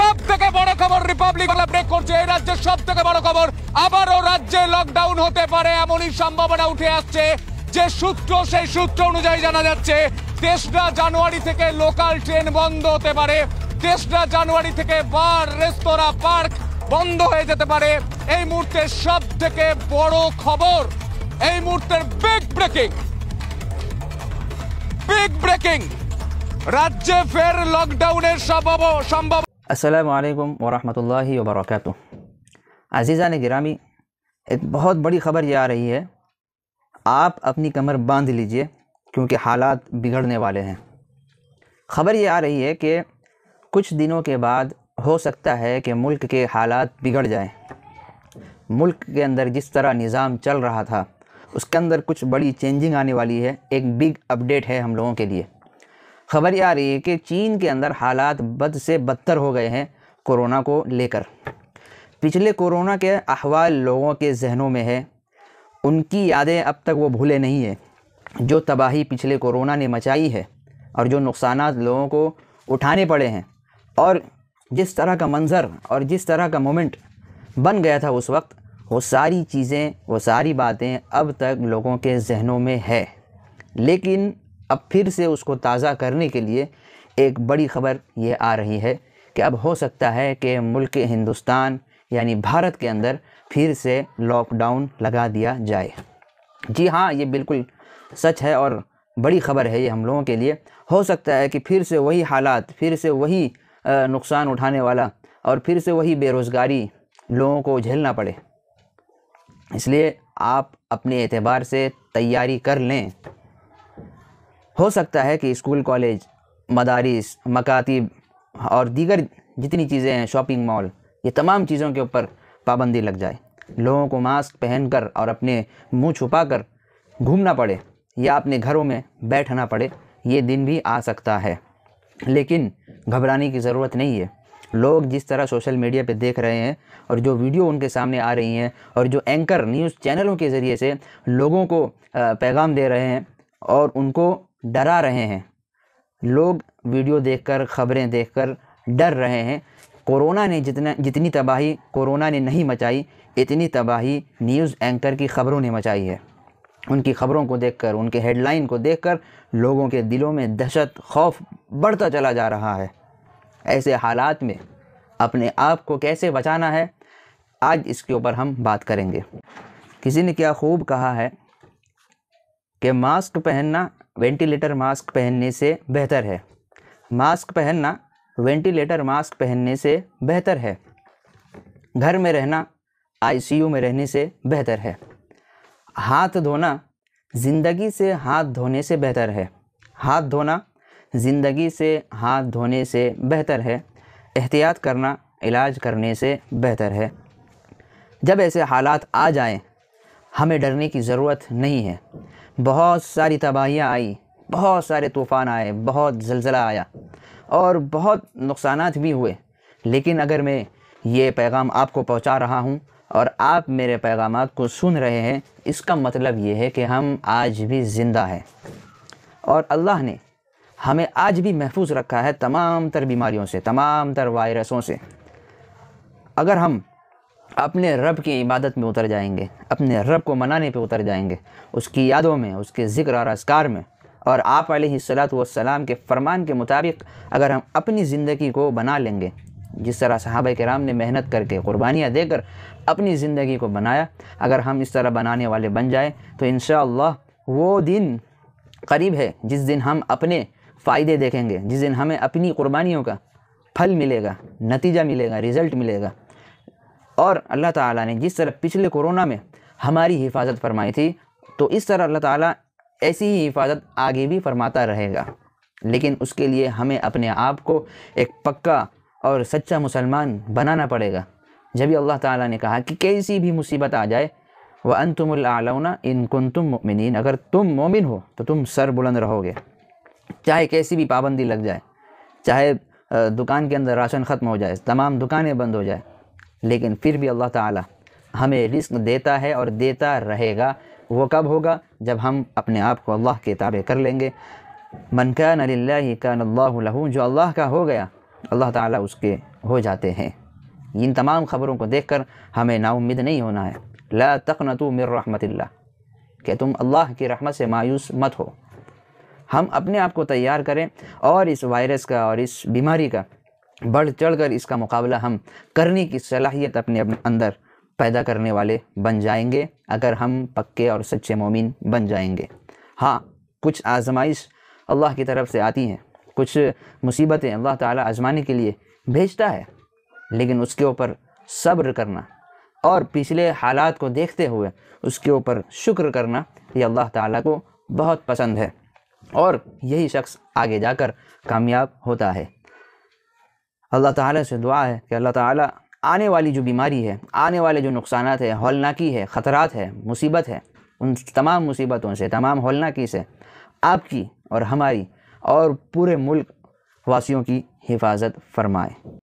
সব বড় খবর রিপাবলিক ব্রেক করছে এই রাজ্যের বড় খবর আবারও রাজ্যে লকডাউন হতে পারে এমনই সম্ভাবনা উঠে আসছে যে সূত্র সেই সূত্র অনুযায়ী জানা যাচ্ছে তেসরা জানুয়ারি থেকে লোকাল ট্রেন বন্ধ হতে পারে তেসরা জানুয়ারি থেকে বার রেস্তোরাঁ পার্ক বন্ধ হয়ে যেতে পারে এই মুহূর্তে সব থেকে বড় খবর এই মুহূর্তের বিগ ব্রেকিং বিগ ব্রেকিং রাজ্যে ফের লকডাউনের সম্ভাবনা असलकम वरहि वर्क़ अज़ीज़ा ने गिरामी एक बहुत बड़ी ख़बर ये आ रही है आप अपनी कमर बांध लीजिए क्योंकि हालात बिगड़ने वाले हैं ख़बर ये आ रही है कि कुछ दिनों के बाद हो सकता है कि मुल्क के हालात बिगड़ जाएं मुल्क के अंदर जिस तरह निज़ाम चल रहा था उसके अंदर कुछ बड़ी चेंजिंग आने वाली है एक बिग अपडेट है हम लोगों के लिए खबर आ रही है कि चीन के अंदर हालात बद से बदतर हो गए हैं कोरोना को लेकर पिछले कोरोना के अहवाल लोगों के जहनों में है उनकी यादें अब तक वो भूले नहीं है जो तबाही पिछले कोरोना ने मचाई है और जो नुकसान लोगों को उठाने पड़े हैं और जिस तरह का मंज़र और जिस तरह का मोमेंट बन गया था उस वक्त वो सारी चीज़ें वो सारी बातें अब तक लोगों के जहनों में है लेकिन अब फिर से उसको ताज़ा करने के लिए एक बड़ी ख़बर ये आ रही है कि अब हो सकता है कि मुल्क हिंदुस्तान यानी भारत के अंदर फिर से लॉकडाउन लगा दिया जाए जी हाँ ये बिल्कुल सच है और बड़ी ख़बर है ये हम लोगों के लिए हो सकता है कि फिर से वही हालात फिर से वही नुकसान उठाने वाला और फिर से वही बेरोज़गारी लोगों को झेलना पड़े इसलिए आप अपने एतबार से तैयारी कर लें हो सकता है कि स्कूल कॉलेज मदारस मकातब और दीगर जितनी चीज़ें हैं शॉपिंग मॉल ये तमाम चीज़ों के ऊपर पाबंदी लग जाए लोगों को मास्क पहनकर और अपने मुंह छुपाकर घूमना पड़े या अपने घरों में बैठना पड़े ये दिन भी आ सकता है लेकिन घबराने की ज़रूरत नहीं है लोग जिस तरह सोशल मीडिया पे देख रहे हैं और जो वीडियो उनके सामने आ रही हैं और जो एंकर न्यूज़ चैनलों के ज़रिए से लोगों को पैगाम दे रहे हैं और उनको डरा रहे हैं लोग वीडियो देखकर खबरें देखकर डर रहे हैं कोरोना ने जितना जितनी तबाही कोरोना ने नहीं मचाई इतनी तबाही न्यूज़ एंकर की खबरों ने मचाई है उनकी खबरों को देखकर उनके हेडलाइन को देखकर लोगों के दिलों में दहशत खौफ बढ़ता चला जा रहा है ऐसे हालात में अपने आप को कैसे बचाना है आज इसके ऊपर हम बात करेंगे किसी ने क्या खूब कहा है कि मास्क पहनना वेंटिलेटर मास्क पहनने से बेहतर है मास्क पहनना वेंटिलेटर मास्क पहनने से बेहतर है घर में रहना आईसीयू में रहने से बेहतर है हाथ धोना ज़िंदगी से हाथ धोने से बेहतर है हाथ धोना ज़िंदगी से हाथ धोने से बेहतर है एहतियात करना इलाज करने से बेहतर है जब ऐसे हालात आ जाएं, हमें डरने की ज़रूरत नहीं है बहुत सारी तबाहियाँ आई बहुत सारे तूफ़ान आए बहुत जलज़ला आया और बहुत नुकसान भी हुए लेकिन अगर मैं ये पैगाम आपको पहुँचा रहा हूँ और आप मेरे पैगाम को सुन रहे हैं इसका मतलब ये है कि हम आज भी ज़िंदा हैं और अल्लाह ने हमें आज भी महफूज रखा है तमाम तर बीमारियों से तमाम तर वायरसों से अगर हम अपने रब की इबादत में उतर जाएंगे अपने रब को मनाने पे उतर जाएंगे उसकी यादों में उसके ज़िक्र और असकार में और आप सलात वसलाम के फरमान के मुताबिक अगर हम अपनी ज़िंदगी को बना लेंगे जिस तरह साहब कराम ने मेहनत करके कुर्बानियाँ देकर अपनी ज़िंदगी को बनाया अगर हम इस तरह बनाने वाले बन जाएँ तो इन वो दिन करीब है जिस दिन हम अपने फ़ायदे देखेंगे जिस दिन हमें अपनी कुर्बानियों का फल मिलेगा नतीजा मिलेगा रिज़ल्ट मिलेगा और अल्लाह ताला ने जिस तरह पिछले कोरोना में हमारी हिफाजत फरमाई थी तो इस तरह अल्लाह ताला ऐसी ही हिफाजत आगे भी फरमाता रहेगा लेकिन उसके लिए हमें अपने आप को एक पक्का और सच्चा मुसलमान बनाना पड़ेगा जब भी अल्लाह ताला ने कहा कि कैसी भी मुसीबत आ जाए वह अनतमलाउना इन कन तुम मोमिन अगर तुम मोमिन हो तो तुम सर बुलंद रहोगे चाहे कैसी भी पाबंदी लग जाए चाहे दुकान के अंदर राशन ख़त्म हो जाए तमाम दुकानें बंद हो जाए लेकिन फिर भी अल्लाह ताला हमें रिस्क देता है और देता रहेगा वो कब होगा जब हम अपने आप को अल्लाह के ताबे कर लेंगे मनका नल्ला का जो अल्लाह का हो गया अल्लाह ताला उसके हो जाते हैं इन तमाम ख़बरों को देख कर हमें नाउमीद नहीं होना है ला तकनतु मिर रहमतिल्ला कि तुम अल्लाह की रहमत से मायूस मत हो हम अपने आप को तैयार करें और इस वायरस का और इस बीमारी का बढ़ चढ़ कर इसका मुकाबला हम करने की सलाहियत अपने अपने अंदर पैदा करने वाले बन जाएंगे अगर हम पक्के और सच्चे मोमिन बन जाएंगे हाँ कुछ आजमाइश अल्लाह की तरफ से आती हैं कुछ मुसीबतें अल्लाह ताला आजमाने के लिए भेजता है लेकिन उसके ऊपर सब्र करना और पिछले हालात को देखते हुए उसके ऊपर शुक्र करना ये अल्लाह ताला को बहुत पसंद है और यही शख्स आगे जाकर कामयाब होता है अल्लाह ताला से दुआ है कि अल्लाह ताला आने वाली जो बीमारी है आने वाले जो नुकसान है हौलनाकी है ख़तरात है मुसीबत है उन तमाम मुसीबतों से तमाम हौलनाकी से आपकी और हमारी और पूरे मुल्क वासियों की हिफाजत फरमाए